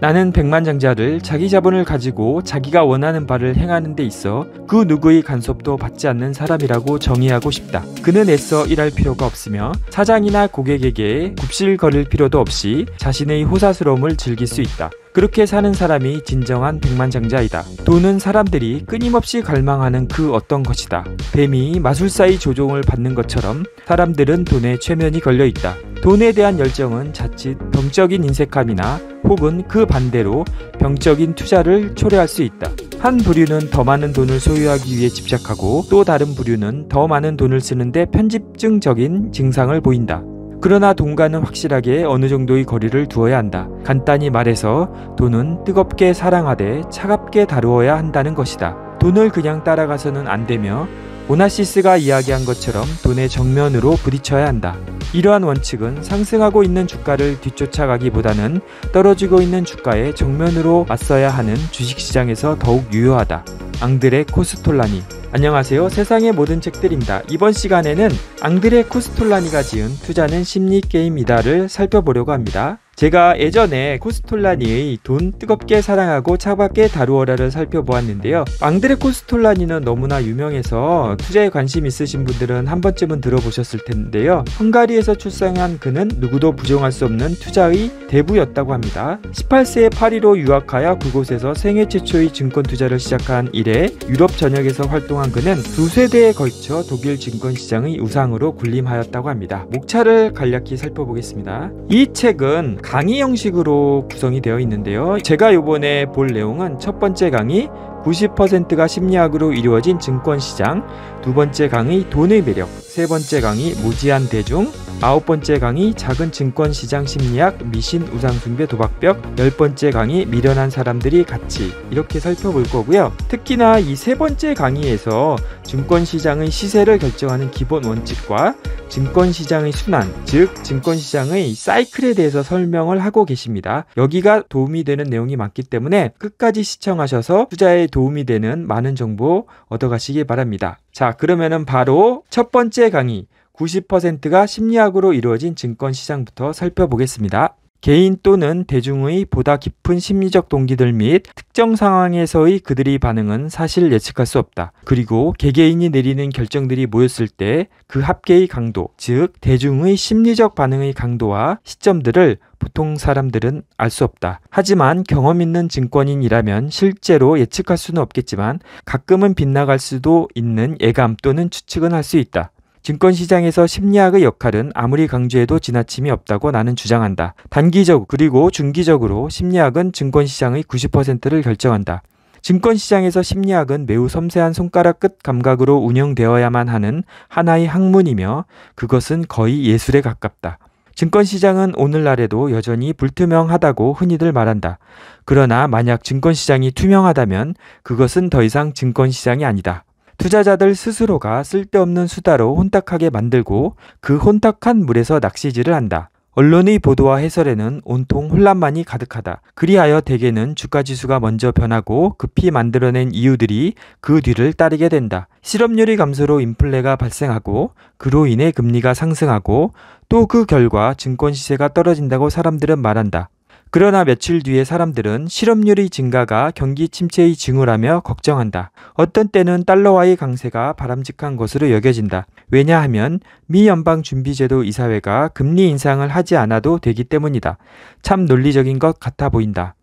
나는 백만장자를 자기 자본을 가지고 자기가 원하는 바를 행하는 데 있어 그 누구의 간섭도 받지 않는 사람이라고 정의하고 싶다. 그는 애써 일할 필요가 없으며 사장이나 고객에게 굽실거릴 필요도 없이 자신의 호사스러움을 즐길 수 있다. 그렇게 사는 사람이 진정한 백만장자이다. 돈은 사람들이 끊임없이 갈망하는 그 어떤 것이다. 뱀이 마술사의 조종을 받는 것처럼 사람들은 돈에 최면이 걸려있다. 돈에 대한 열정은 자칫 병적인 인색함이나 혹은 그 반대로 병적인 투자를 초래할 수 있다. 한 부류는 더 많은 돈을 소유하기 위해 집착하고 또 다른 부류는 더 많은 돈을 쓰는데 편집증적인 증상을 보인다. 그러나 동가는 확실하게 어느 정도의 거리를 두어야 한다. 간단히 말해서 돈은 뜨겁게 사랑하되 차갑게 다루어야 한다는 것이다. 돈을 그냥 따라가서는 안 되며 오나시스가 이야기한 것처럼 돈의 정면으로 부딪혀야 한다. 이러한 원칙은 상승하고 있는 주가를 뒤쫓아가기보다는 떨어지고 있는 주가의 정면으로 맞서야 하는 주식시장에서 더욱 유효하다. 앙드레 코스톨라니 안녕하세요. 세상의 모든 책들입니다. 이번 시간에는 앙드레 코스톨라니가 지은 투자는 심리 게임이다를 살펴보려고 합니다. 제가 예전에 코스톨라니의 돈 뜨겁게 사랑하고 차갑게 다루어라를 살펴보았는데요. 앙드레 코스톨라니는 너무나 유명해서 투자에 관심 있으신 분들은 한 번쯤은 들어보셨을 텐데요. 헝가리에서 출생한 그는 누구도 부정할 수 없는 투자의 대부였다고 합니다. 18세에 파리로 유학하여 그곳에서 생애 최초의 증권 투자를 시작한 이래 유럽 전역에서 활동한 그는 두 세대에 걸쳐 독일 증권시장의 우상으로 군림하였다고 합니다. 목차를 간략히 살펴보겠습니다. 이 책은 강의 형식으로 구성이 되어 있는데요. 제가 요번에 볼 내용은 첫 번째 강의 90%가 심리학으로 이루어진 증권시장, 두 번째 강의 돈의 매력, 세 번째 강의 무지한 대중, 아홉 번째 강의 작은 증권시장 심리학 미신 우상숭배 도박벽, 열 번째 강의 미련한 사람들이 같이 이렇게 살펴볼 거고요. 특히나 이 세 번째 강의에서 증권시장의 시세를 결정하는 기본 원칙과 증권시장의 순환, 즉 증권시장의 사이클에 대해서 설명을 하고 계십니다. 여기가 도움이 되는 내용이 많기 때문에 끝까지 시청하셔서 투자에 도움이 되는 많은 정보 얻어가시기 바랍니다. 자, 그러면은 바로 첫 번째 강의 90%가 심리학으로 이루어진 증권 시장부터 살펴보겠습니다. 개인 또는 대중의 보다 깊은 심리적 동기들 및 특정 상황에서의 그들의 반응은 사실 예측할 수 없다. 그리고 개개인이 내리는 결정들이 모였을 때 그 합계의 강도, 즉 대중의 심리적 반응의 강도와 시점들을 보통 사람들은 알 수 없다. 하지만 경험 있는 증권인이라면 실제로 예측할 수는 없겠지만 가끔은 빗나갈 수도 있는 예감 또는 추측은 할 수 있다. 증권시장에서 심리학의 역할은 아무리 강조해도 지나침이 없다고 나는 주장한다. 단기적 그리고 중기적으로 심리학은 증권시장의 90%를 결정한다. 증권시장에서 심리학은 매우 섬세한 손가락 끝 감각으로 운영되어야만 하는 하나의 학문이며 그것은 거의 예술에 가깝다. 증권시장은 오늘날에도 여전히 불투명하다고 흔히들 말한다. 그러나 만약 증권시장이 투명하다면 그것은 더 이상 증권시장이 아니다. 투자자들 스스로가 쓸데없는 수다로 혼탁하게 만들고 그 혼탁한 물에서 낚시질을 한다. 언론의 보도와 해설에는 온통 혼란만이 가득하다. 그리하여 대개는 주가 지수가 먼저 변하고 급히 만들어낸 이유들이 그 뒤를 따르게 된다. 실업률이 감소로 인플레가 발생하고 그로 인해 금리가 상승하고 또 그 결과 증권 시세가 떨어진다고 사람들은 말한다. 그러나 며칠 뒤에 사람들은 실업률의 증가가 경기 침체의 징후라며 걱정한다. 어떤 때는 달러와의 강세가 바람직한 것으로 여겨진다. 왜냐하면 미 연방준비제도 이사회가 금리 인상을 하지 않아도 되기 때문이다. 참 논리적인 것 같아 보인다.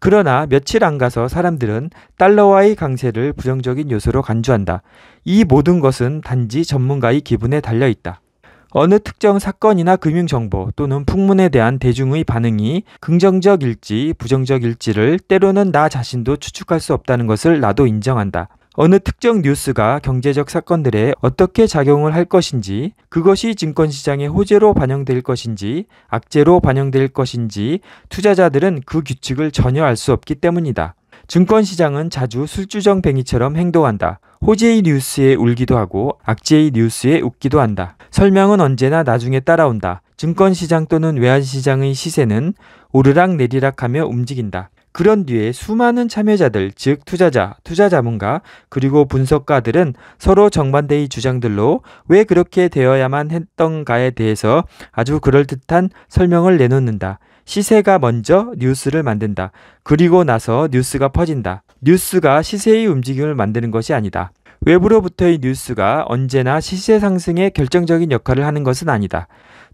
그러나 며칠 안 가서 사람들은 달러와의 강세를 부정적인 요소로 간주한다. 이 모든 것은 단지 전문가의 기분에 달려 있다. 어느 특정 사건이나 금융정보 또는 풍문에 대한 대중의 반응이 긍정적일지 부정적일지를 때로는 나 자신도 추측할 수 없다는 것을 나도 인정한다. 어느 특정 뉴스가 경제적 사건들에 어떻게 작용을 할 것인지, 그것이 증권시장의 호재로 반영될 것인지, 악재로 반영될 것인지, 투자자들은 그 규칙을 전혀 알 수 없기 때문이다. 증권시장은 자주 술주정뱅이처럼 행동한다. 호재의 뉴스에 울기도 하고 악재의 뉴스에 웃기도 한다. 설명은 언제나 나중에 따라온다. 증권시장 또는 외환시장의 시세는 오르락 내리락하며 움직인다. 그런 뒤에 수많은 참여자들, 즉 투자자, 투자 자문가, 그리고 분석가들은 서로 정반대의 주장들로 왜 그렇게 되어야만 했던가에 대해서 아주 그럴듯한 설명을 내놓는다. 시세가 먼저 뉴스를 만든다. 그리고 나서 뉴스가 퍼진다. 뉴스가 시세의 움직임을 만드는 것이 아니다. 외부로부터의 뉴스가 언제나 시세 상승에 결정적인 역할을 하는 것은 아니다.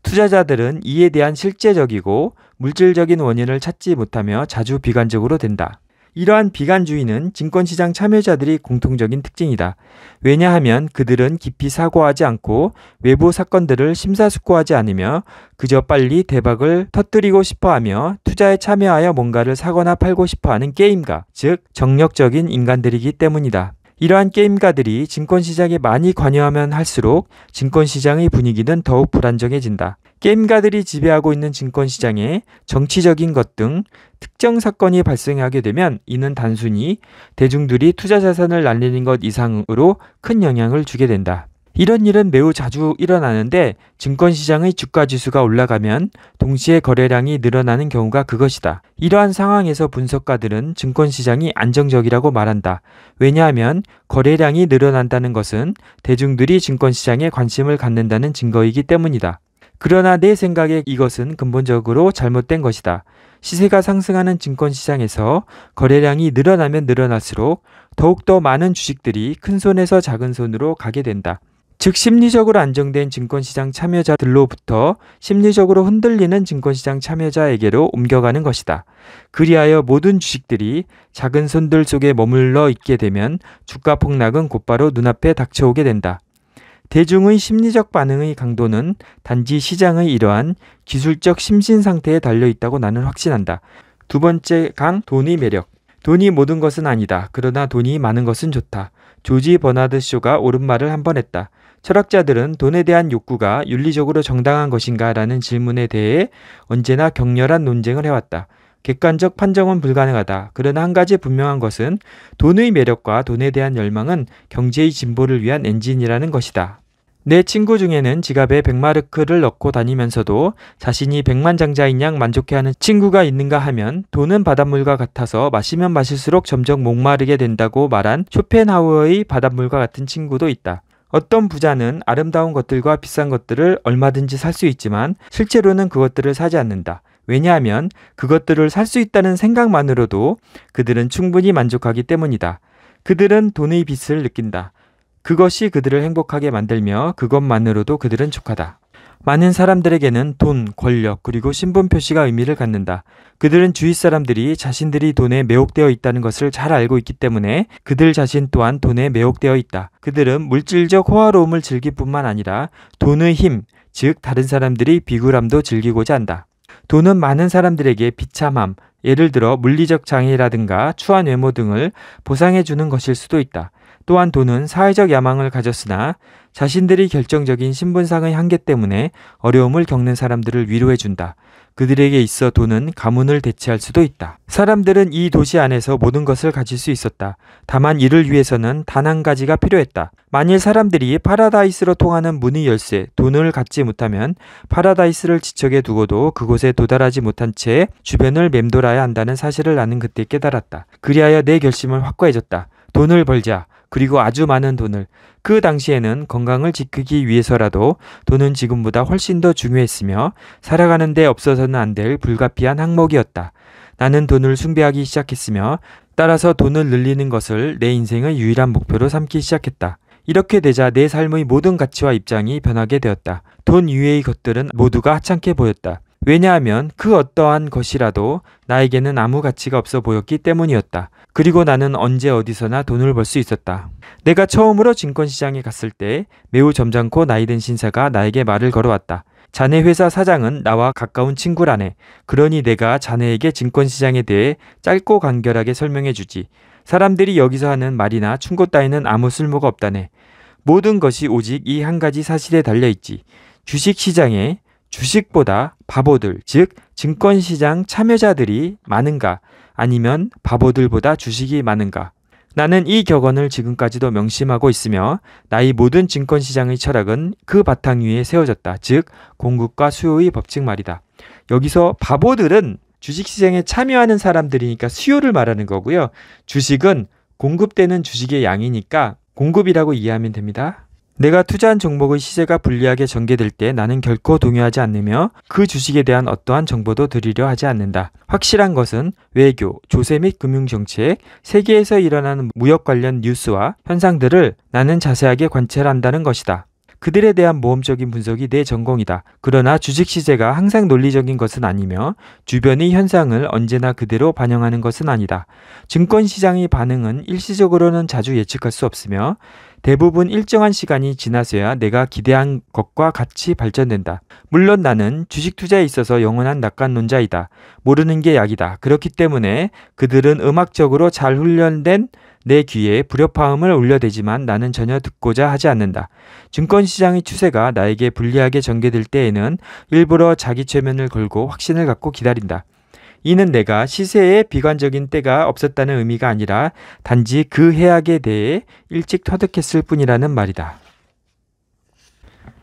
투자자들은 이에 대한 실제적이고 물질적인 원인을 찾지 못하며 자주 비관적으로 된다. 이러한 비관주의는 증권시장 참여자들이 공통적인 특징이다. 왜냐하면 그들은 깊이 사고하지 않고 외부 사건들을 심사숙고하지 않으며 그저 빨리 대박을 터뜨리고 싶어 하며 투자에 참여하여 뭔가를 사거나 팔고 싶어 하는 게임가, 즉, 정력적인 인간들이기 때문이다. 이러한 게임가들이 증권시장에 많이 관여하면 할수록 증권시장의 분위기는 더욱 불안정해진다. 게임가들이 지배하고 있는 증권시장에 정치적인 것 등 특정 사건이 발생하게 되면 이는 단순히 대중들이 투자 자산을 날리는 것 이상으로 큰 영향을 주게 된다. 이런 일은 매우 자주 일어나는데 증권시장의 주가 지수가 올라가면 동시에 거래량이 늘어나는 경우가 그것이다. 이러한 상황에서 분석가들은 증권시장이 안정적이라고 말한다. 왜냐하면 거래량이 늘어난다는 것은 대중들이 증권시장에 관심을 갖는다는 증거이기 때문이다. 그러나 내 생각에 이것은 근본적으로 잘못된 것이다. 시세가 상승하는 증권시장에서 거래량이 늘어나면 늘어날수록 더욱더 많은 주식들이 큰 손에서 작은 손으로 가게 된다. 즉 심리적으로 안정된 증권시장 참여자들로부터 심리적으로 흔들리는 증권시장 참여자에게로 옮겨가는 것이다. 그리하여 모든 주식들이 작은 손들 속에 머물러 있게 되면 주가 폭락은 곧바로 눈앞에 닥쳐오게 된다. 대중의 심리적 반응의 강도는 단지 시장의 이러한 기술적 심신 상태에 달려 있다고 나는 확신한다. 두 번째 강 돈의 매력. 돈이 모든 것은 아니다. 그러나 돈이 많은 것은 좋다. 조지 버나드 쇼가 옳은 말을 한 번 했다. 철학자들은 돈에 대한 욕구가 윤리적으로 정당한 것인가 라는 질문에 대해 언제나 격렬한 논쟁을 해왔다. 객관적 판정은 불가능하다. 그러나 한 가지 분명한 것은 돈의 매력과 돈에 대한 열망은 경제의 진보를 위한 엔진이라는 것이다. 내 친구 중에는 지갑에 백마르크를 넣고 다니면서도 자신이 백만장자인 양 만족해하는 친구가 있는가 하면 돈은 바닷물과 같아서 마시면 마실수록 점점 목마르게 된다고 말한 쇼펜하우어의 바닷물과 같은 친구도 있다. 어떤 부자는 아름다운 것들과 비싼 것들을 얼마든지 살 수 있지만 실제로는 그것들을 사지 않는다. 왜냐하면 그것들을 살 수 있다는 생각만으로도 그들은 충분히 만족하기 때문이다. 그들은 돈의 빛을 느낀다. 그것이 그들을 행복하게 만들며 그것만으로도 그들은 족하다. 많은 사람들에게는 돈, 권력, 그리고 신분 표시가 의미를 갖는다. 그들은 주위 사람들이 자신들이 돈에 매혹되어 있다는 것을 잘 알고 있기 때문에 그들 자신 또한 돈에 매혹되어 있다. 그들은 물질적 호화로움을 즐길 뿐만 아니라 돈의 힘, 즉 다른 사람들이 비굴함도 즐기고자 한다. 돈은 많은 사람들에게 비참함, 예를 들어 물리적 장애라든가 추한 외모 등을 보상해 주는 것일 수도 있다. 또한 돈은 사회적 야망을 가졌으나 자신들이 결정적인 신분상의 한계 때문에 어려움을 겪는 사람들을 위로해준다. 그들에게 있어 돈은 가문을 대체할 수도 있다. 사람들은 이 도시 안에서 모든 것을 가질 수 있었다. 다만 이를 위해서는 단 한 가지가 필요했다. 만일 사람들이 파라다이스로 통하는 문의 열쇠, 돈을 갖지 못하면 파라다이스를 지척에 두고도 그곳에 도달하지 못한 채 주변을 맴돌아야 한다는 사실을 나는 그때 깨달았다. 그리하여 내 결심을 확고해졌다. 돈을 벌자. 그리고 아주 많은 돈을 그 당시에는 건강을 지키기 위해서라도 돈은 지금보다 훨씬 더 중요했으며 살아가는 데 없어서는 안 될 불가피한 항목이었다. 나는 돈을 숭배하기 시작했으며 따라서 돈을 늘리는 것을 내 인생의 유일한 목표로 삼기 시작했다. 이렇게 되자 내 삶의 모든 가치와 입장이 변하게 되었다. 돈 이외의 것들은 모두가 하찮게 보였다. 왜냐하면 그 어떠한 것이라도 나에게는 아무 가치가 없어 보였기 때문이었다. 그리고 나는 언제 어디서나 돈을 벌 수 있었다. 내가 처음으로 증권시장에 갔을 때 매우 점잖고 나이든 신사가 나에게 말을 걸어왔다. 자네 회사 사장은 나와 가까운 친구라네. 그러니 내가 자네에게 증권시장에 대해 짧고 간결하게 설명해 주지. 사람들이 여기서 하는 말이나 충고 따위는 아무 쓸모가 없다네. 모든 것이 오직 이 한 가지 사실에 달려 있지. 주식시장에 주식보다 바보들, 즉 증권시장 참여자들이 많은가 아니면 바보들보다 주식이 많은가 나는 이 격언을 지금까지도 명심하고 있으며 나의 모든 증권시장의 철학은 그 바탕 위에 세워졌다. 즉 공급과 수요의 법칙 말이다. 여기서 바보들은 주식시장에 참여하는 사람들이니까 수요를 말하는 거고요. 주식은 공급되는 주식의 양이니까 공급이라고 이해하면 됩니다. 내가 투자한 종목의 시세가 불리하게 전개될 때 나는 결코 동요하지 않으며 그 주식에 대한 어떠한 정보도 드리려 하지 않는다. 확실한 것은 외교, 조세 및 금융정책, 세계에서 일어나는 무역 관련 뉴스와 현상들을 나는 자세하게 관찰한다는 것이다. 그들에 대한 모험적인 분석이 내 전공이다. 그러나 주식 시세가 항상 논리적인 것은 아니며 주변의 현상을 언제나 그대로 반영하는 것은 아니다. 증권 시장의 반응은 일시적으로는 자주 예측할 수 없으며 대부분 일정한 시간이 지나서야 내가 기대한 것과 같이 발전된다. 물론 나는 주식 투자에 있어서 영원한 낙관론자이다. 모르는 게 약이다. 그렇기 때문에 그들은 음악적으로 잘 훈련된 내 귀에 불협화음을 울려대지만 나는 전혀 듣고자 하지 않는다. 증권시장의 추세가 나에게 불리하게 전개될 때에는 일부러 자기 최면을 걸고 확신을 갖고 기다린다. 이는 내가 시세에 비관적인 때가 없었다는 의미가 아니라 단지 그 해악에 대해 일찍 터득했을 뿐이라는 말이다.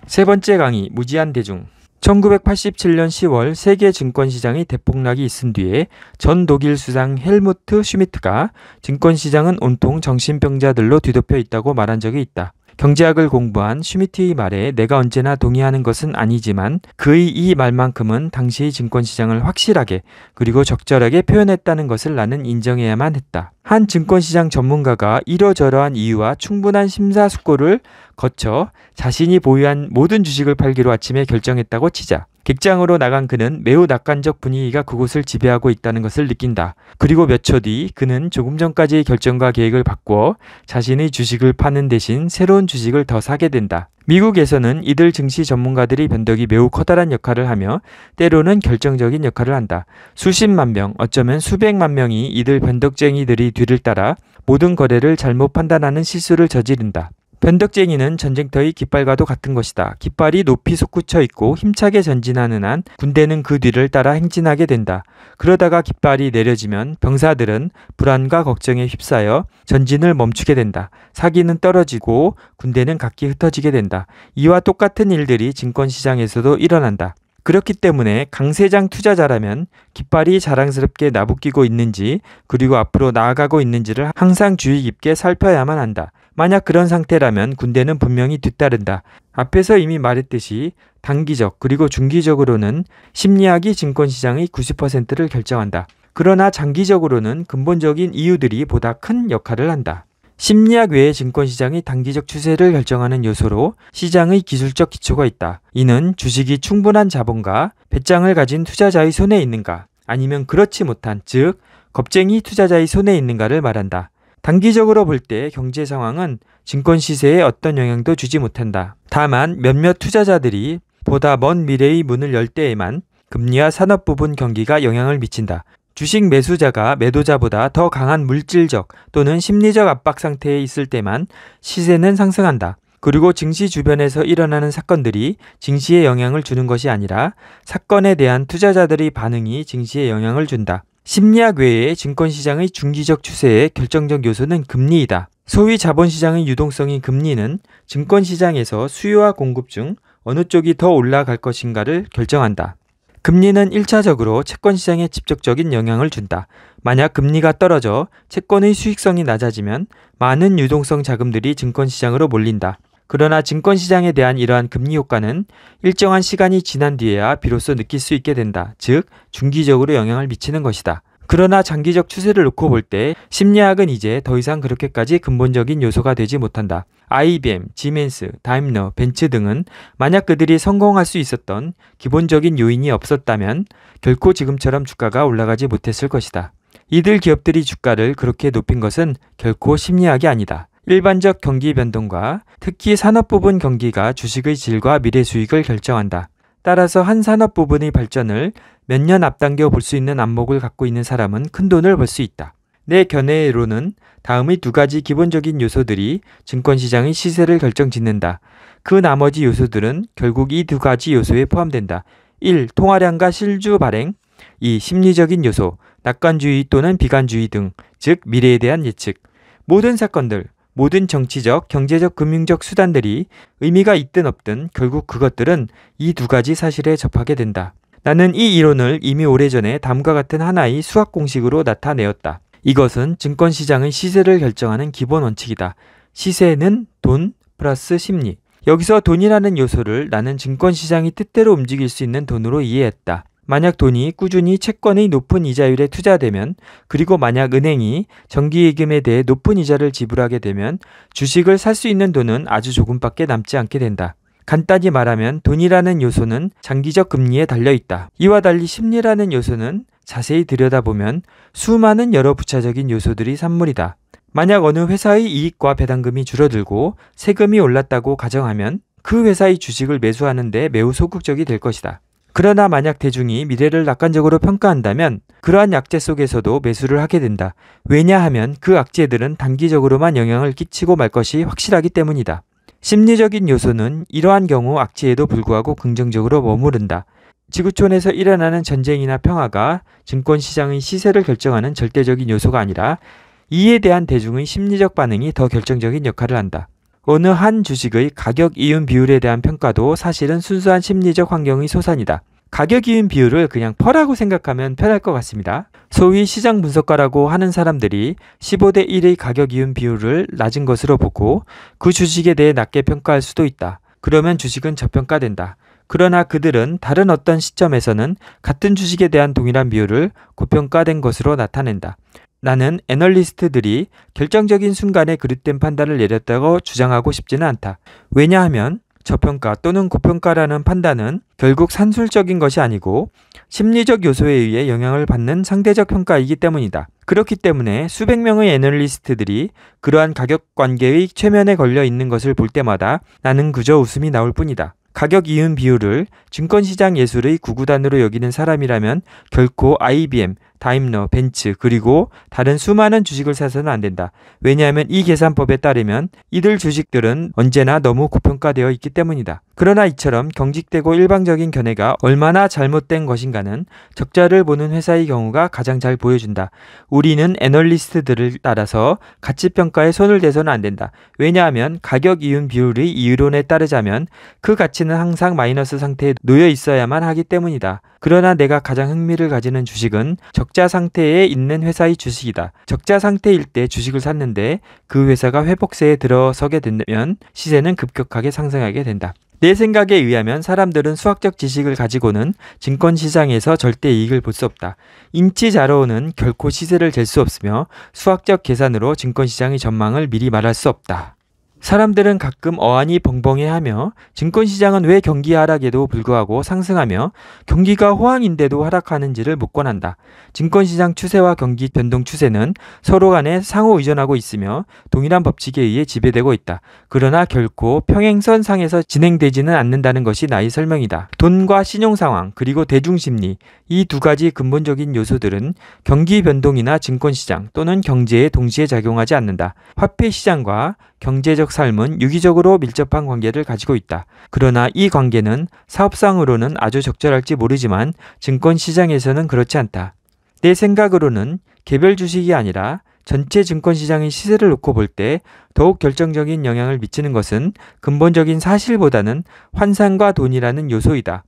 세 번째 강의 무지한 대중 1987년 10월 세계 증권시장이 대폭락이 있은 뒤에 전 독일 수상 헬무트 슈미트가 증권시장은 온통 정신병자들로 뒤덮여 있다고 말한 적이 있다. 경제학을 공부한 슈미티의 말에 내가 언제나 동의하는 것은 아니지만 그의 이 말만큼은 당시의 증권시장을 확실하게 그리고 적절하게 표현했다는 것을 나는 인정해야만 했다. 한 증권시장 전문가가 이러저러한 이유와 충분한 심사숙고를 거쳐 자신이 보유한 모든 주식을 팔기로 아침에 결정했다고 치자. 객장으로 나간 그는 매우 낙관적 분위기가 그곳을 지배하고 있다는 것을 느낀다. 그리고 몇 초 뒤 그는 조금 전까지의 결정과 계획을 바꾸어 자신의 주식을 파는 대신 새로운 주식을 더 사게 된다. 미국에서는 이들 증시 전문가들이 변덕이 매우 커다란 역할을 하며 때로는 결정적인 역할을 한다. 수십만 명, 어쩌면 수백만 명이 이들 변덕쟁이들이 뒤를 따라 모든 거래를 잘못 판단하는 실수를 저지른다. 변덕쟁이는 전쟁터의 깃발과도 같은 것이다. 깃발이 높이 솟구쳐 있고 힘차게 전진하는 한 군대는 그 뒤를 따라 행진하게 된다. 그러다가 깃발이 내려지면 병사들은 불안과 걱정에 휩싸여 전진을 멈추게 된다. 사기는 떨어지고 군대는 각기 흩어지게 된다. 이와 똑같은 일들이 증권시장에서도 일어난다. 그렇기 때문에 강세장 투자자라면 깃발이 자랑스럽게 나부끼고 있는지 그리고 앞으로 나아가고 있는지를 항상 주의 깊게 살펴야만 한다. 만약 그런 상태라면 군대는 분명히 뒤따른다. 앞에서 이미 말했듯이 단기적 그리고 중기적으로는 심리학이 증권시장의 90%를 결정한다. 그러나 장기적으로는 근본적인 이유들이 보다 큰 역할을 한다. 심리학 외에 증권시장이 단기적 추세를 결정하는 요소로 시장의 기술적 기초가 있다. 이는 주식이 충분한 자본과 배짱을 가진 투자자의 손에 있는가 아니면 그렇지 못한 즉 겁쟁이 투자자의 손에 있는가를 말한다. 단기적으로 볼 때 경제 상황은 증권 시세에 어떤 영향도 주지 못한다. 다만 몇몇 투자자들이 보다 먼 미래의 문을 열 때에만 금리와 산업 부분 경기가 영향을 미친다. 주식 매수자가 매도자보다 더 강한 물질적 또는 심리적 압박 상태에 있을 때만 시세는 상승한다. 그리고 증시 주변에서 일어나는 사건들이 증시에 영향을 주는 것이 아니라 사건에 대한 투자자들의 반응이 증시에 영향을 준다. 심리학 외에 증권시장의 중기적 추세의 결정적 요소는 금리이다. 소위 자본시장의 유동성인 금리는 증권시장에서 수요와 공급 중 어느 쪽이 더 올라갈 것인가를 결정한다. 금리는 1차적으로 채권시장에 직접적인 영향을 준다. 만약 금리가 떨어져 채권의 수익성이 낮아지면 많은 유동성 자금들이 증권시장으로 몰린다. 그러나 증권시장에 대한 이러한 금리 효과는 일정한 시간이 지난 뒤에야 비로소 느낄 수 있게 된다. 즉, 중기적으로 영향을 미치는 것이다. 그러나 장기적 추세를 놓고 볼 때 심리학은 이제 더 이상 그렇게까지 근본적인 요소가 되지 못한다. IBM, 지멘스, 다임러, 벤츠 등은 만약 그들이 성공할 수 있었던 기본적인 요인이 없었다면 결코 지금처럼 주가가 올라가지 못했을 것이다. 이들 기업들이 주가를 그렇게 높인 것은 결코 심리학이 아니다. 일반적 경기 변동과 특히 산업 부분 경기가 주식의 질과 미래 수익을 결정한다. 따라서 한 산업 부분의 발전을 몇 년 앞당겨 볼 수 있는 안목을 갖고 있는 사람은 큰 돈을 벌 수 있다. 내 견해로는 다음의 두 가지 기본적인 요소들이 증권시장의 시세를 결정짓는다. 그 나머지 요소들은 결국 이 두 가지 요소에 포함된다. 1. 통화량과 실주 발행 2. 심리적인 요소, 낙관주의 또는 비관주의 등, 즉 미래에 대한 예측 모든 사건들, 모든 정치적, 경제적, 금융적 수단들이 의미가 있든 없든 결국 그것들은 이 두 가지 사실에 접하게 된다. 나는 이 이론을 이미 오래전에 다음과 같은 하나의 수학 공식으로 나타내었다. 이것은 증권시장의 시세를 결정하는 기본 원칙이다. 시세는 돈 플러스 심리. 여기서 돈이라는 요소를 나는 증권시장이 뜻대로 움직일 수 있는 돈으로 이해했다. 만약 돈이 꾸준히 채권의 높은 이자율에 투자되면 그리고 만약 은행이 정기예금에 대해 높은 이자를 지불하게 되면 주식을 살 수 있는 돈은 아주 조금밖에 남지 않게 된다. 간단히 말하면 돈이라는 요소는 장기적 금리에 달려 있다. 이와 달리 심리라는 요소는 자세히 들여다보면 수많은 여러 부차적인 요소들이 산물이다. 만약 어느 회사의 이익과 배당금이 줄어들고 세금이 올랐다고 가정하면 그 회사의 주식을 매수하는데 매우 소극적이 될 것이다. 그러나 만약 대중이 미래를 낙관적으로 평가한다면 그러한 약재 속에서도 매수를 하게 된다. 왜냐하면 그 악재들은 단기적으로만 영향을 끼치고 말 것이 확실하기 때문이다. 심리적인 요소는 이러한 경우 악재에도 불구하고 긍정적으로 머무른다. 지구촌에서 일어나는 전쟁이나 평화가 증권시장의 시세를 결정하는 절대적인 요소가 아니라 이에 대한 대중의 심리적 반응이 더 결정적인 역할을 한다. 어느 한 주식의 가격 이윤 비율에 대한 평가도 사실은 순수한 심리적 환경의 소산이다. 가격 이윤 비율을 그냥 퍼라고 생각하면 편할 것 같습니다. 소위 시장 분석가라고 하는 사람들이 15대 1의 가격 이윤 비율을 낮은 것으로 보고 그 주식에 대해 낮게 평가할 수도 있다. 그러면 주식은 저평가된다. 그러나 그들은 다른 어떤 시점에서는 같은 주식에 대한 동일한 비율을 고평가된 것으로 나타낸다. 나는 애널리스트들이 결정적인 순간에 그릇된 판단을 내렸다고 주장하고 싶지는 않다. 왜냐하면 저평가 또는 고평가라는 판단은 결국 산술적인 것이 아니고 심리적 요소에 의해 영향을 받는 상대적 평가이기 때문이다. 그렇기 때문에 수백 명의 애널리스트들이 그러한 가격 관계의 최면에 걸려 있는 것을 볼 때마다 나는 그저 웃음이 나올 뿐이다. 가격 이윤 비율을 증권시장 예술의 구구단으로 여기는 사람이라면 결코 IBM, 다임러, 벤츠 그리고 다른 수많은 주식을 사서는 안 된다. 왜냐하면 이 계산법에 따르면 이들 주식들은 언제나 너무 고평가되어 있기 때문이다. 그러나 이처럼 경직되고 일방적인 견해가 얼마나 잘못된 것인가는 적자를 보는 회사의 경우가 가장 잘 보여준다. 우리는 애널리스트들을 따라서 가치평가에 손을 대서는 안 된다. 왜냐하면 가격 이윤 비율의 이론에 따르자면 그 가치는 항상 마이너스 상태에 놓여 있어야만 하기 때문이다. 그러나 내가 가장 흥미를 가지는 주식은 적 적자 상태에 있는 회사의 주식이다. 적자 상태일 때 주식을 샀는데 그 회사가 회복세에 들어서게 된다면 시세는 급격하게 상승하게 된다. 내 생각에 의하면 사람들은 수학적 지식을 가지고는 증권 시장에서 절대 이익을 볼 수 없다. 인치자로는 결코 시세를 잴 수 없으며 수학적 계산으로 증권 시장의 전망을 미리 말할 수 없다. 사람들은 가끔 어안이 벙벙해하며 증권시장은 왜 경기 하락에도 불구하고 상승하며 경기가 호황인데도 하락하는지를 묻곤한다. 증권시장 추세와 경기 변동 추세는 서로 간에 상호 의존하고 있으며 동일한 법칙에 의해 지배되고 있다. 그러나 결코 평행선 상에서 진행되지는 않는다는 것이 나의 설명이다. 돈과 신용 상황 그리고 대중 심리 이 두 가지 근본적인 요소들은 경기 변동이나 증권시장 또는 경제에 동시에 작용하지 않는다. 화폐 시장과 경제적 삶은 유기적으로 밀접한 관계를 가지고 있다. 그러나 이 관계는 사업상으로는 아주 적절할지 모르지만 증권 시장에서는 그렇지 않다. 내 생각으로는 개별 주식이 아니라 전체 증권 시장의 시세를 놓고 볼 때 더욱 결정적인 영향을 미치는 것은 근본적인 사실보다는 환상과 돈이라는 요소이다.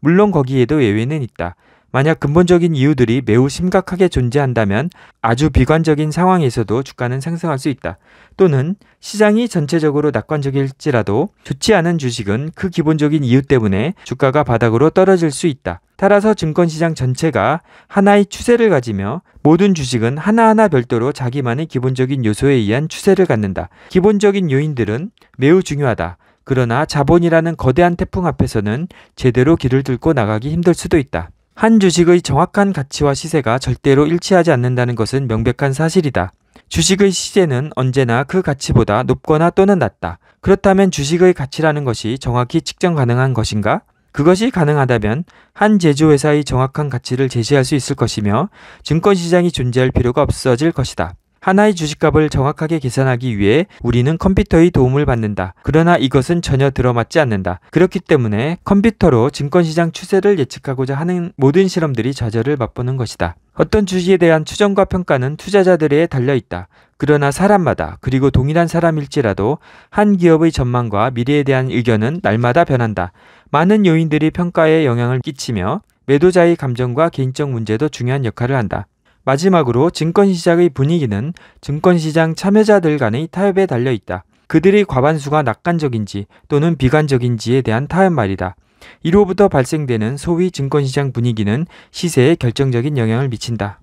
물론 거기에도 예외는 있다. 만약 근본적인 이유들이 매우 심각하게 존재한다면 아주 비관적인 상황에서도 주가는 상승할 수 있다. 또는 시장이 전체적으로 낙관적일지라도 좋지 않은 주식은 그 기본적인 이유 때문에 주가가 바닥으로 떨어질 수 있다. 따라서 증권시장 전체가 하나의 추세를 가지며 모든 주식은 하나하나 별도로 자기만의 기본적인 요소에 의한 추세를 갖는다. 기본적인 요인들은 매우 중요하다. 그러나 자본이라는 거대한 태풍 앞에서는 제대로 길을 들고 나가기 힘들 수도 있다. 한 주식의 정확한 가치와 시세가 절대로 일치하지 않는다는 것은 명백한 사실이다. 주식의 시세는 언제나 그 가치보다 높거나 또는 낮다. 그렇다면 주식의 가치라는 것이 정확히 측정 가능한 것인가? 그것이 가능하다면 한 제조회사의 정확한 가치를 제시할 수 있을 것이며 증권시장이 존재할 필요가 없어질 것이다. 하나의 주식값을 정확하게 계산하기 위해 우리는 컴퓨터의 도움을 받는다. 그러나 이것은 전혀 들어맞지 않는다. 그렇기 때문에 컴퓨터로 증권시장 추세를 예측하고자 하는 모든 실험들이 좌절을 맛보는 것이다. 어떤 주식에 대한 추정과 평가는 투자자들에 달려 있다. 그러나 사람마다 그리고 동일한 사람일지라도 한 기업의 전망과 미래에 대한 의견은 날마다 변한다. 많은 요인들이 평가에 영향을 끼치며 매도자의 감정과 개인적 문제도 중요한 역할을 한다. 마지막으로 증권시장의 분위기는 증권시장 참여자들 간의 타협에 달려 있다. 그들의 과반수가 낙관적인지 또는 비관적인지에 대한 타협 말이다. 이로부터 발생되는 소위 증권시장 분위기는 시세에 결정적인 영향을 미친다.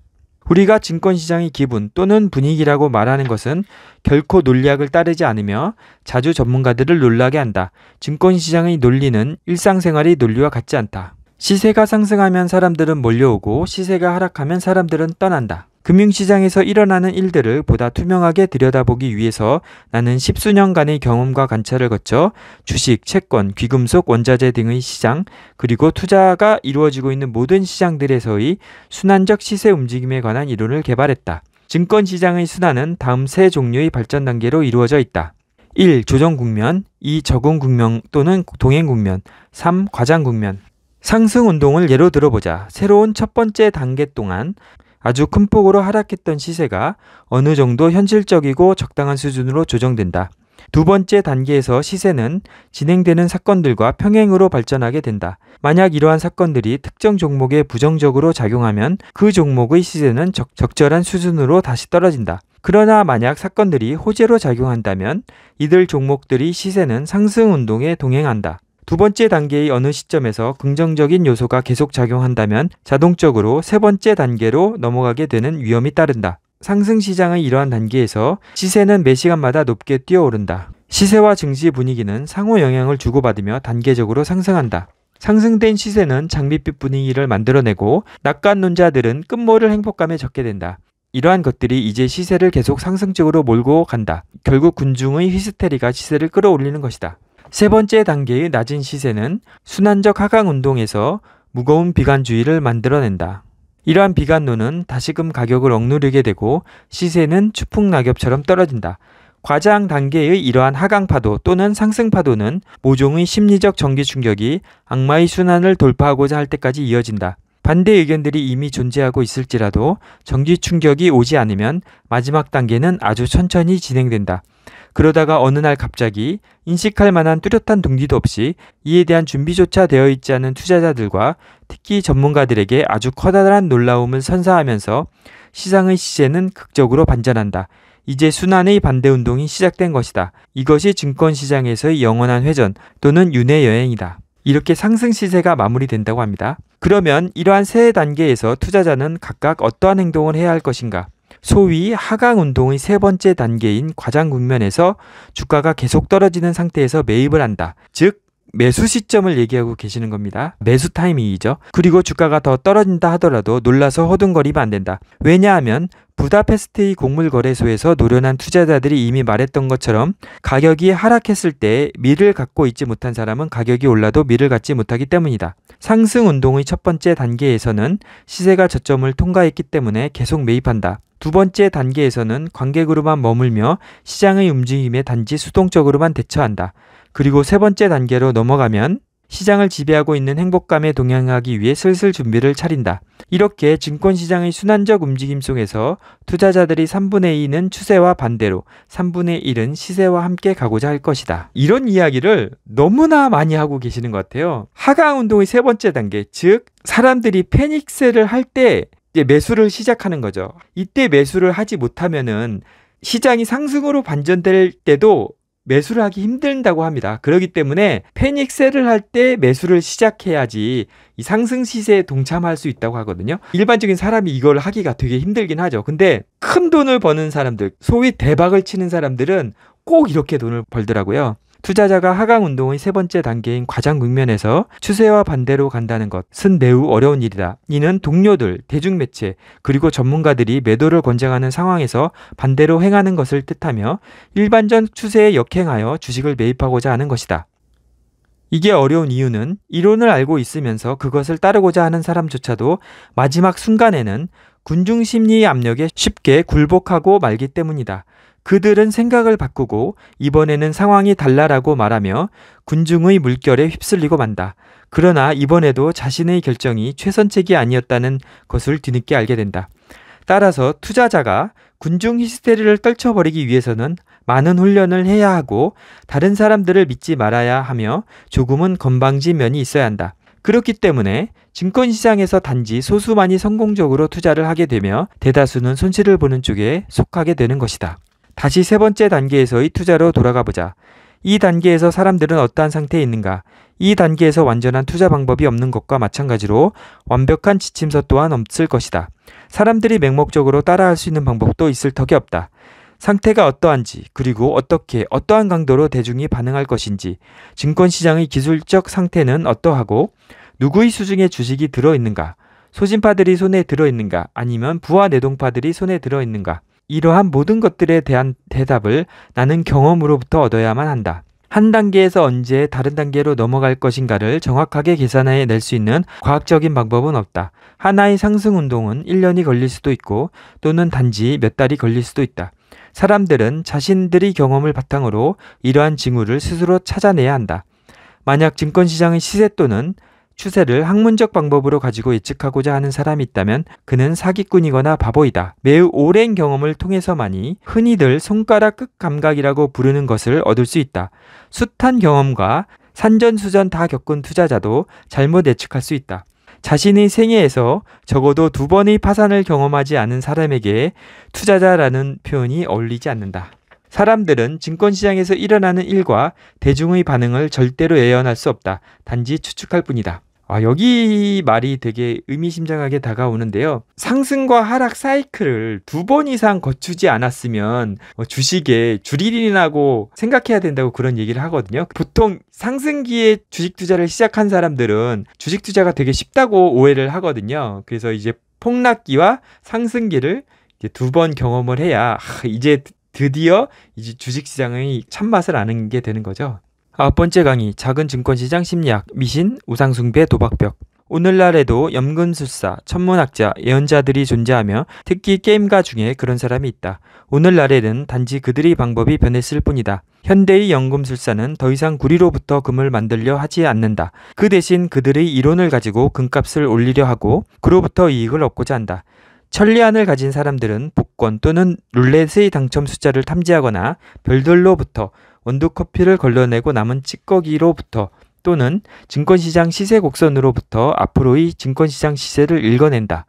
우리가 증권시장의 기분 또는 분위기라고 말하는 것은 결코 논리학을 따르지 않으며 자주 전문가들을 놀라게 한다. 증권시장의 논리는 일상생활의 논리와 같지 않다. 시세가 상승하면 사람들은 몰려오고 시세가 하락하면 사람들은 떠난다. 금융시장에서 일어나는 일들을 보다 투명하게 들여다보기 위해서 나는 십수년간의 경험과 관찰을 거쳐 주식, 채권, 귀금속, 원자재 등의 시장, 그리고 투자가 이루어지고 있는 모든 시장들에서의 순환적 시세 움직임에 관한 이론을 개발했다. 증권시장의 순환은 다음 세 종류의 발전 단계로 이루어져 있다. 1. 조정 국면 2. 적응 국면 또는 동행 국면 3. 과장 국면 상승 운동을 예로 들어보자. 새로운 첫 번째 단계 동안 아주 큰 폭으로 하락했던 시세가 어느 정도 현실적이고 적당한 수준으로 조정된다. 두 번째 단계에서 시세는 진행되는 사건들과 평행으로 발전하게 된다. 만약 이러한 사건들이 특정 종목에 부정적으로 작용하면 그 종목의 시세는 적, 적절한 수준으로 다시 떨어진다. 그러나 만약 사건들이 호재로 작용한다면 이들 종목들이 시세는 상승 운동에 동행한다. 두 번째 단계의 어느 시점에서 긍정적인 요소가 계속 작용한다면 자동적으로 세 번째 단계로 넘어가게 되는 위험이 따른다. 상승 시장의 이러한 단계에서 시세는 매 시간마다 높게 뛰어오른다. 시세와 증시 분위기는 상호 영향을 주고받으며 단계적으로 상승한다. 상승된 시세는 장밋빛 분위기를 만들어내고 낙관론자들은 끝모를 행복감에 적게 된다. 이러한 것들이 이제 시세를 계속 상승적으로 몰고 간다. 결국 군중의 히스테리가 시세를 끌어올리는 것이다. 세 번째 단계의 낮은 시세는 순환적 하강 운동에서 무거운 비관주의를 만들어낸다. 이러한 비관론은 다시금 가격을 억누르게 되고 시세는 추풍 낙엽처럼 떨어진다. 과장 단계의 이러한 하강파도 또는 상승파도는 모종의 심리적 전기 충격이 악마의 순환을 돌파하고자 할 때까지 이어진다. 반대 의견들이 이미 존재하고 있을지라도 전기 충격이 오지 않으면 마지막 단계는 아주 천천히 진행된다. 그러다가 어느 날 갑자기 인식할 만한 뚜렷한 동기도 없이 이에 대한 준비조차 되어 있지 않은 투자자들과 특히 전문가들에게 아주 커다란 놀라움을 선사하면서 시장의 시세는 극적으로 반전한다. 이제 순환의 반대 운동이 시작된 것이다. 이것이 증권 시장에서의 영원한 회전 또는 윤회 여행이다. 이렇게 상승 시세가 마무리된다고 합니다. 그러면 이러한 세 단계에서 투자자는 각각 어떠한 행동을 해야 할 것인가? 소위 하강운동의 세 번째 단계인 과장국면에서 주가가 계속 떨어지는 상태에서 매입을 한다. 즉, 매수 시점을 얘기하고 계시는 겁니다. 매수 타이밍이죠. 그리고 주가가 더 떨어진다 하더라도 놀라서 허둥거리면 안 된다. 왜냐하면 부다페스트의 곡물거래소에서 노련한 투자자들이 이미 말했던 것처럼 가격이 하락했을 때 미를 갖고 있지 못한 사람은 가격이 올라도 미를 갖지 못하기 때문이다. 상승 운동의 첫 번째 단계에서는 시세가 저점을 통과했기 때문에 계속 매입한다. 두 번째 단계에서는 관객으로만 머물며 시장의 움직임에 단지 수동적으로만 대처한다. 그리고 세 번째 단계로 넘어가면 시장을 지배하고 있는 행복감에 동향하기 위해 슬슬 준비를 차린다. 이렇게 증권시장의 순환적 움직임 속에서 투자자들이 3분의 2는 추세와 반대로 3분의 1은 시세와 함께 가고자 할 것이다. 이런 이야기를 너무나 많이 하고 계시는 것 같아요. 하강 운동의 세 번째 단계, 즉 사람들이 패닉세를 할때 이제 매수를 시작하는 거죠. 이때 매수를 하지 못하면은 시장이 상승으로 반전될 때도 매수를 하기 힘들다고 합니다. 그러기 때문에 패닉 셀을 할 때 매수를 시작해야지 이 상승 시세에 동참할 수 있다고 하거든요. 일반적인 사람이 이걸 하기가 되게 힘들긴 하죠. 근데 큰 돈을 버는 사람들, 소위 대박을 치는 사람들은 꼭 이렇게 돈을 벌더라고요. 투자자가 하강 운동의 세 번째 단계인 과장 국면에서 추세와 반대로 간다는 것은 매우 어려운 일이다. 이는 동료들, 대중매체, 그리고 전문가들이 매도를 권장하는 상황에서 반대로 행하는 것을 뜻하며 일반전 추세에 역행하여 주식을 매입하고자 하는 것이다. 이게 어려운 이유는 이론을 알고 있으면서 그것을 따르고자 하는 사람조차도 마지막 순간에는 군중 심리의 압력에 쉽게 굴복하고 말기 때문이다. 그들은 생각을 바꾸고 이번에는 상황이 달라라고 말하며 군중의 물결에 휩쓸리고 만다. 그러나 이번에도 자신의 결정이 최선책이 아니었다는 것을 뒤늦게 알게 된다. 따라서 투자자가 군중 히스테리를 떨쳐버리기 위해서는 많은 훈련을 해야 하고 다른 사람들을 믿지 말아야 하며 조금은 건방진 면이 있어야 한다. 그렇기 때문에 증권시장에서 단지 소수만이 성공적으로 투자를 하게 되며 대다수는 손실을 보는 쪽에 속하게 되는 것이다. 다시 세 번째 단계에서의 투자로 돌아가 보자. 이 단계에서 사람들은 어떠한 상태에 있는가? 이 단계에서 완전한 투자 방법이 없는 것과 마찬가지로 완벽한 지침서 또한 없을 것이다. 사람들이 맹목적으로 따라할 수 있는 방법도 있을 턱이 없다. 상태가 어떠한지, 그리고 어떻게, 어떠한 강도로 대중이 반응할 것인지, 증권시장의 기술적 상태는 어떠하고, 누구의 수중에 주식이 들어있는가, 소진파들이 손에 들어있는가, 아니면 부하 내동파들이 손에 들어있는가, 이러한 모든 것들에 대한 대답을 나는 경험으로부터 얻어야만 한다. 한 단계에서 언제 다른 단계로 넘어갈 것인가를 정확하게 계산해 낼 수 있는 과학적인 방법은 없다. 하나의 상승 운동은 1년이 걸릴 수도 있고 또는 단지 몇 달이 걸릴 수도 있다. 사람들은 자신들의 경험을 바탕으로 이러한 징후를 스스로 찾아내야 한다. 만약 증권시장의 시세 또는 추세를 학문적 방법으로 가지고 예측하고자 하는 사람이 있다면 그는 사기꾼이거나 바보이다. 매우 오랜 경험을 통해서만이 흔히들 손가락 끝 감각이라고 부르는 것을 얻을 수 있다. 숱한 경험과 산전수전 다 겪은 투자자도 잘못 예측할 수 있다. 자신의 생애에서 적어도 두 번의 파산을 경험하지 않은 사람에게 투자자라는 표현이 어울리지 않는다. 사람들은 증권시장에서 일어나는 일과 대중의 반응을 절대로 예언할 수 없다. 단지 추측할 뿐이다. 아, 여기 말이 되게 의미심장하게 다가오는데요. 상승과 하락 사이클을 두 번 이상 거치지 않았으면 뭐 주식에 줄일이라고 생각해야 된다고 그런 얘기를 하거든요. 보통 상승기에 주식 투자를 시작한 사람들은 주식 투자가 되게 쉽다고 오해를 하거든요. 그래서 이제 폭락기와 상승기를 두 번 경험을 해야 아, 이제 드디어 이제 주식시장의 참맛을 아는 게 되는 거죠. 아홉 번째 강의 작은 증권시장 심리학 미신 우상숭배 도박벽 오늘날에도 염금술사 천문학자, 예언자들이 존재하며 특히 게임가 중에 그런 사람이 있다. 오늘날에는 단지 그들의 방법이 변했을 뿐이다. 현대의 연금술사는 더 이상 구리로부터 금을 만들려 하지 않는다. 그 대신 그들의 이론을 가지고 금값을 올리려 하고 그로부터 이익을 얻고자 한다. 천리안을 가진 사람들은 복권 또는 룰렛의 당첨 숫자를 탐지하거나 별들로부터 원두 커피를 걸러내고 남은 찌꺼기로부터 또는 증권시장 시세 곡선으로부터 앞으로의 증권시장 시세를 읽어낸다.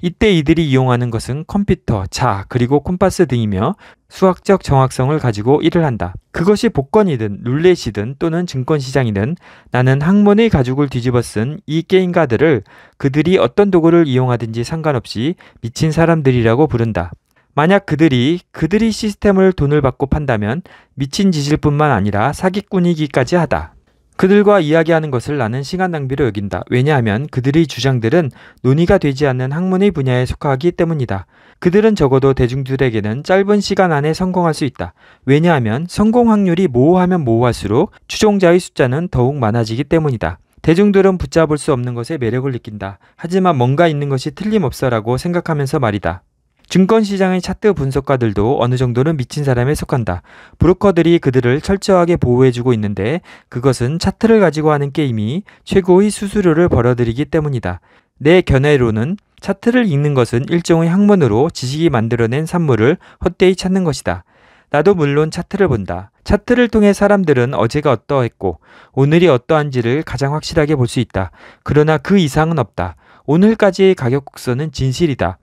이때 이들이 이용하는 것은 컴퓨터, 차, 그리고 콤파스 등이며 수학적 정확성을 가지고 일을 한다. 그것이 복권이든 룰렛이든 또는 증권시장이든 나는 학문의 가죽을 뒤집어 쓴 이 게임가들을 그들이 어떤 도구를 이용하든지 상관없이 미친 사람들이라고 부른다. 만약 그들이 그들이 시스템을 돈을 받고 판다면 미친 짓일 뿐만 아니라 사기꾼이기까지 하다. 그들과 이야기하는 것을 나는 시간 낭비로 여긴다. 왜냐하면 그들의 주장들은 논의가 되지 않는 학문의 분야에 속하기 때문이다. 그들은 적어도 대중들에게는 짧은 시간 안에 성공할 수 있다. 왜냐하면 성공 확률이 모호하면 모호할수록 추종자의 숫자는 더욱 많아지기 때문이다. 대중들은 붙잡을 수 없는 것에 매력을 느낀다. 하지만 뭔가 있는 것이 틀림없어라고 생각하면서 말이다. 증권시장의 차트 분석가들도 어느 정도는 미친 사람에 속한다. 브로커들이 그들을 철저하게 보호해주고 있는데 그것은 차트를 가지고 하는 게임이 최고의 수수료를 벌어들이기 때문이다. 내 견해로는 차트를 읽는 것은 일종의 학문으로 지식이 만들어낸 산물을 헛되이 찾는 것이다. 나도 물론 차트를 본다. 차트를 통해 사람들은 어제가 어떠했고 오늘이 어떠한지를 가장 확실하게 볼 수 있다. 그러나 그 이상은 없다. 오늘까지의 가격 곡선은 진실이다.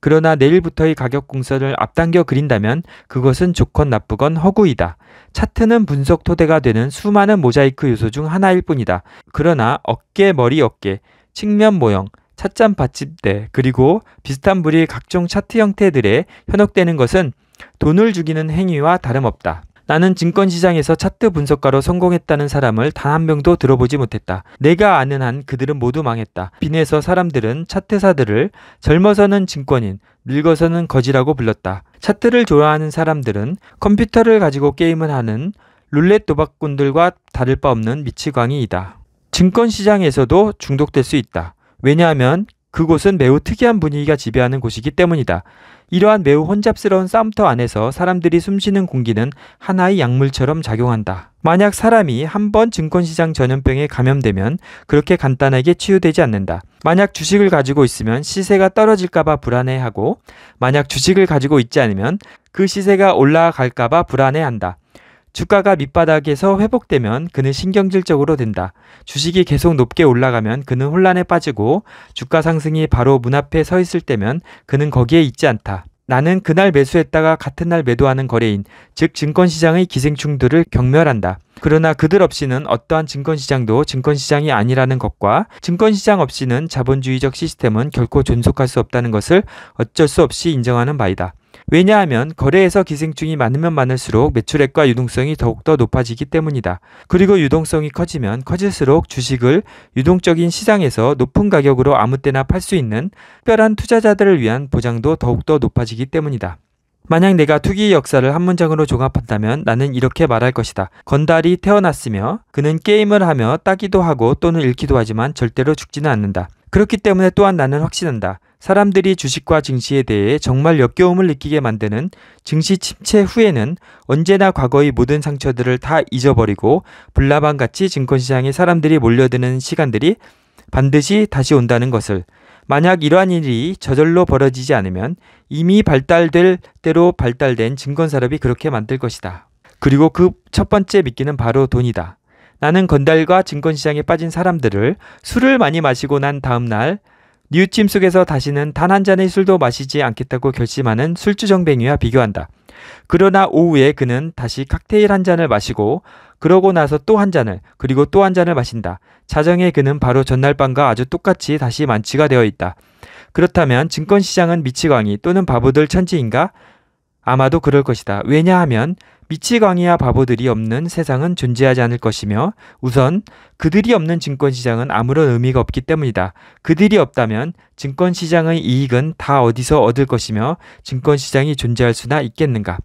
그러나 내일부터의 가격 공사를 앞당겨 그린다면 그것은 좋건 나쁘건 허구이다. 차트는 분석 토대가 되는 수많은 모자이크 요소 중 하나일 뿐이다. 그러나 어깨, 머리, 어깨, 측면 모형, 찻잔 받침대, 그리고 비슷한 부리의 각종 차트 형태들에 현혹되는 것은 돈을 죽이는 행위와 다름없다. 나는 증권시장에서 차트 분석가로 성공했다는 사람을 단 한 명도 들어보지 못했다. 내가 아는 한 그들은 모두 망했다. 빈에서 사람들은 차트사들을 젊어서는 증권인, 늙어서는 거지라고 불렀다. 차트를 좋아하는 사람들은 컴퓨터를 가지고 게임을 하는 룰렛 도박꾼들과 다를 바 없는 미치광이이다. 증권시장에서도 중독될 수 있다. 왜냐하면 그곳은 매우 특이한 분위기가 지배하는 곳이기 때문이다. 이러한 매우 혼잡스러운 쌈터 안에서 사람들이 숨쉬는 공기는 하나의 약물처럼 작용한다. 만약 사람이 한 번 증권시장 전염병에 감염되면 그렇게 간단하게 치유되지 않는다. 만약 주식을 가지고 있으면 시세가 떨어질까봐 불안해하고 만약 주식을 가지고 있지 않으면 그 시세가 올라갈까봐 불안해한다. 주가가 밑바닥에서 회복되면 그는 신경질적으로 된다. 주식이 계속 높게 올라가면 그는 혼란에 빠지고 주가 상승이 바로 문 앞에 서 있을 때면 그는 거기에 있지 않다. 나는 그날 매수했다가 같은 날 매도하는 거래인, 즉 증권시장의 기생충들을 경멸한다. 그러나 그들 없이는 어떠한 증권시장도 증권시장이 아니라는 것과 증권시장 없이는 자본주의적 시스템은 결코 존속할 수 없다는 것을 어쩔 수 없이 인정하는 바이다. 왜냐하면 거래에서 기생충이 많으면 많을수록 매출액과 유동성이 더욱더 높아지기 때문이다. 그리고 유동성이 커지면 커질수록 주식을 유동적인 시장에서 높은 가격으로 아무 때나 팔 수 있는 특별한 투자자들을 위한 보장도 더욱더 높아지기 때문이다. 만약 내가 투기의 역사를 한 문장으로 종합한다면 나는 이렇게 말할 것이다. 건달이 태어났으며 그는 게임을 하며 따기도 하고 또는 읽기도 하지만 절대로 죽지는 않는다. 그렇기 때문에 또한 나는 확신한다. 사람들이 주식과 증시에 대해 정말 역겨움을 느끼게 만드는 증시 침체 후에는 언제나 과거의 모든 상처들을 다 잊어버리고 불나방 같이 증권시장에 사람들이 몰려드는 시간들이 반드시 다시 온다는 것을 만약 이러한 일이 저절로 벌어지지 않으면 이미 발달될 대로 발달된 증권산업이 그렇게 만들 것이다. 그리고 그 첫 번째 미끼는 바로 돈이다. 나는 건달과 증권시장에 빠진 사람들을 술을 많이 마시고 난 다음날 뉴침 속에서 다시는 단 한 잔의 술도 마시지 않겠다고 결심하는 술주정뱅이와 비교한다. 그러나 오후에 그는 다시 칵테일 한 잔을 마시고 그러고 나서 또 한 잔을 그리고 또 한 잔을 마신다. 자정에 그는 바로 전날 밤과 아주 똑같이 다시 만취가 되어 있다. 그렇다면 증권시장은 미치광이 또는 바보들 천지인가? 아마도 그럴 것이다. 왜냐하면 미치광이와 바보들이 없는 세상은 존재하지 않을 것이며 우선 그들이 없는 증권시장은 아무런 의미가 없기 때문이다. 그들이 없다면 증권시장의 이익은 다 어디서 얻을 것이며 증권시장이 존재할 수나 있겠는가.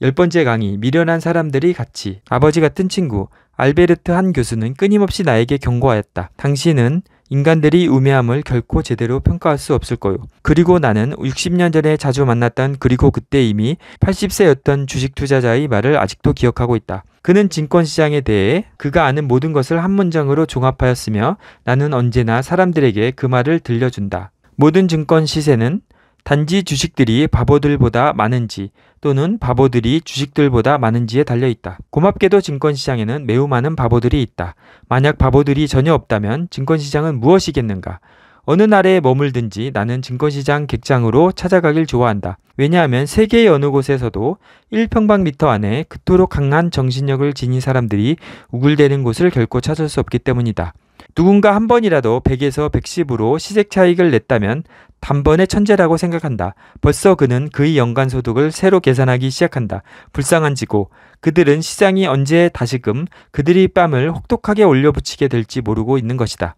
열 번째 강의 미련한 사람들이 같이 아버지 같은 친구 알베르트 한 교수는 끊임없이 나에게 경고하였다. 당신은 인간들이 우매함을 결코 제대로 평가할 수 없을 거요. 그리고 나는 60년 전에 자주 만났던 그리고 그때 이미 80세였던 주식 투자자의 말을 아직도 기억하고 있다. 그는 증권시장에 대해 그가 아는 모든 것을 한 문장으로 종합하였으며 나는 언제나 사람들에게 그 말을 들려준다. 모든 증권 시세는 단지 주식들이 바보들보다 많은지 또는 바보들이 주식들보다 많은지에 달려 있다. 고맙게도 증권시장에는 매우 많은 바보들이 있다. 만약 바보들이 전혀 없다면 증권시장은 무엇이겠는가? 어느 나라에 머물든지 나는 증권시장 객장으로 찾아가길 좋아한다. 왜냐하면 세계의 어느 곳에서도 1평방미터 안에 그토록 강한 정신력을 지닌 사람들이 우글대는 곳을 결코 찾을 수 없기 때문이다. 누군가 한 번이라도 100에서 110으로 시세 차익을 냈다면 단번에 천재라고 생각한다. 벌써 그는 그의 연간 소득을 새로 계산하기 시작한다. 불쌍한 지고 그들은 시장이 언제 다시금 그들이 뺨을 혹독하게 올려붙이게 될지 모르고 있는 것이다.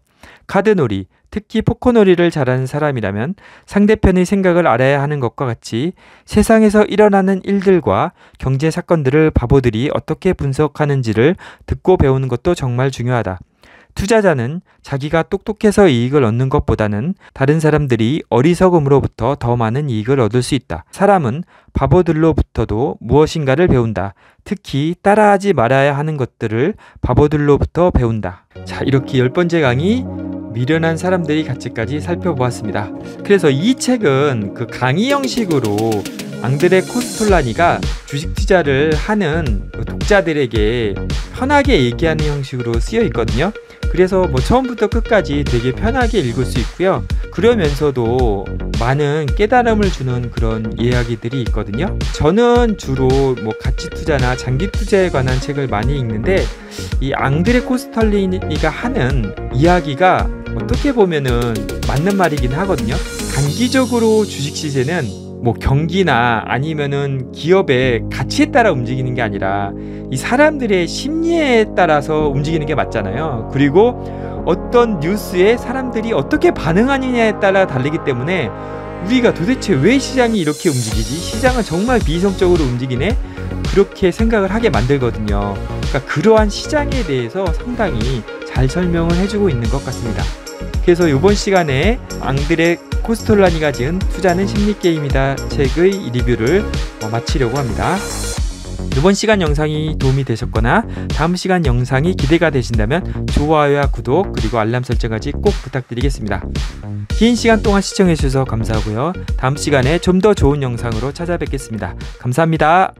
카드놀이, 특히 포커놀이를 잘하는 사람이라면 상대편의 생각을 알아야 하는 것과 같이 세상에서 일어나는 일들과 경제 사건들을 바보들이 어떻게 분석하는지를 듣고 배우는 것도 정말 중요하다. 투자자는 자기가 똑똑해서 이익을 얻는 것보다는 다른 사람들이 어리석음으로부터 더 많은 이익을 얻을 수 있다. 사람은 바보들로부터도 무엇인가를 배운다. 특히 따라하지 말아야 하는 것들을 바보들로부터 배운다. 자, 이렇게 열 번째 강의 미련한 사람들이 가치까지 살펴보았습니다. 그래서 이 책은 그 강의 형식으로 앙드레 코스톨라니가 주식 투자를 하는 그 독자들에게 편하게 얘기하는 형식으로 쓰여 있거든요. 그래서 뭐 처음부터 끝까지 되게 편하게 읽을 수 있고요. 그러면서도 많은 깨달음을 주는 그런 이야기들이 있거든요. 저는 주로 뭐 가치 투자나 장기 투자에 관한 책을 많이 읽는데 이 앙드레 코스털리니가 하는 이야기가 어떻게 보면은 맞는 말이긴 하거든요. 단기적으로 주식 시세는 뭐 경기나 아니면은 기업의 가치에 따라 움직이는 게 아니라 이 사람들의 심리에 따라서 움직이는 게 맞잖아요. 그리고 어떤 뉴스에 사람들이 어떻게 반응하느냐에 따라 달리기 때문에 우리가 도대체 왜 시장이 이렇게 움직이지? 시장은 정말 비이성적으로 움직이네? 그렇게 생각을 하게 만들거든요. 그러니까 그러한 시장에 대해서 상당히 잘 설명을 해주고 있는 것 같습니다. 그래서 이번 시간에 앙드레 코스톨라니가 지은 투자는 심리게임이다 책의 리뷰를 어, 마치려고 합니다. 이번 시간 영상이 도움이 되셨거나 다음 시간 영상이 기대가 되신다면 좋아요와 구독 그리고 알람 설정까지 꼭 부탁드리겠습니다. 긴 시간 동안 시청해주셔서 감사하고요. 다음 시간에 좀 더 좋은 영상으로 찾아뵙겠습니다. 감사합니다.